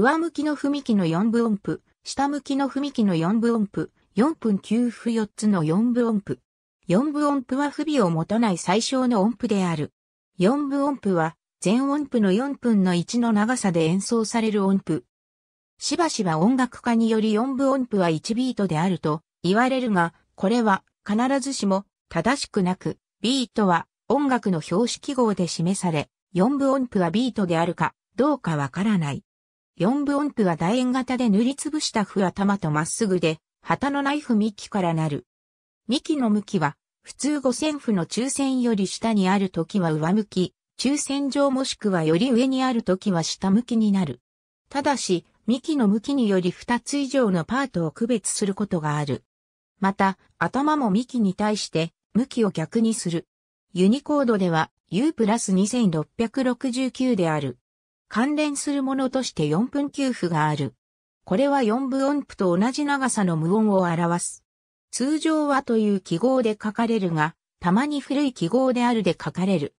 上向きの踏み木の4分音符、下向きの踏み木の4分音符、4分9符4つの4分音符。4分音符は不備を持たない最小の音符である。4分音符は、全音符の4分の1の長さで演奏される音符。しばしば音楽家により4分音符は1ビートであると言われるが、これは必ずしも正しくなく、ビートは音楽の標識号で示され、4分音符はビートであるかどうかわからない。四分音符は楕円型で塗りつぶした符頭とまっすぐで、旗のナイフ幹からなる。幹の向きは、普通五線譜の中線より下にあるときは上向き、中線上もしくはより上にあるときは下向きになる。ただし、幹の向きにより二つ以上のパートを区別することがある。また、頭も幹に対して、向きを逆にする。ユニコードでは U プラス2669である。関連するものとして4分給付がある。これは4分音符と同じ長さの無音を表す。通常はという記号で書かれるが、たまに古い記号であるで書かれる。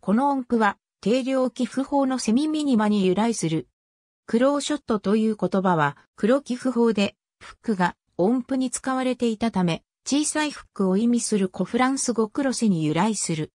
この音符は、定量寄付法のセミミニマに由来する。クローショットという言葉は、黒寄付法で、フックが音符に使われていたため、小さいフックを意味する古フランス語クロセに由来する。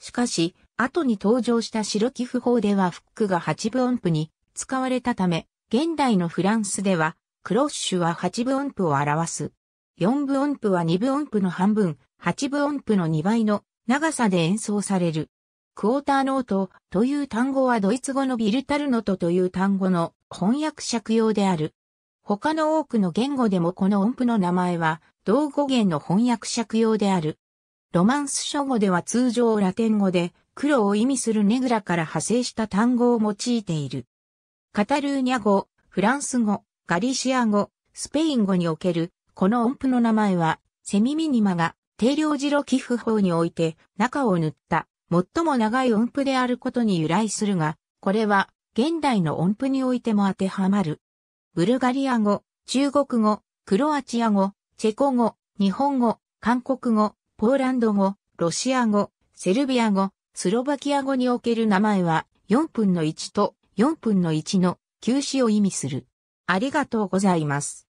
しかし、後に登場した白寄付法ではフックが8分音符に使われたため、現代のフランスではクロッシュは8分音符を表す。4分音符は2分音符の半分、8分音符の2倍の長さで演奏される。クォーターノートという単語はドイツ語のビルタルノトという単語の翻訳借用である。他の多くの言語でもこの音符の名前は同語源の翻訳借用である。ロマンス書語では通常ラテン語で黒を意味するネグラから派生した単語を用いている。カタルーニャ語、フランス語、ガリシア語、スペイン語における、この音符の名前は、セミミニマが定量ジロ寄付法において中を塗った最も長い音符であることに由来するが、これは現代の音符においても当てはまる。ブルガリア語、中国語、クロアチア語、チェコ語、日本語、韓国語、ポーランド語、ロシア語、セルビア語、スロバキア語における名前は4分の1と4分の1の休止を意味する。ありがとうございます。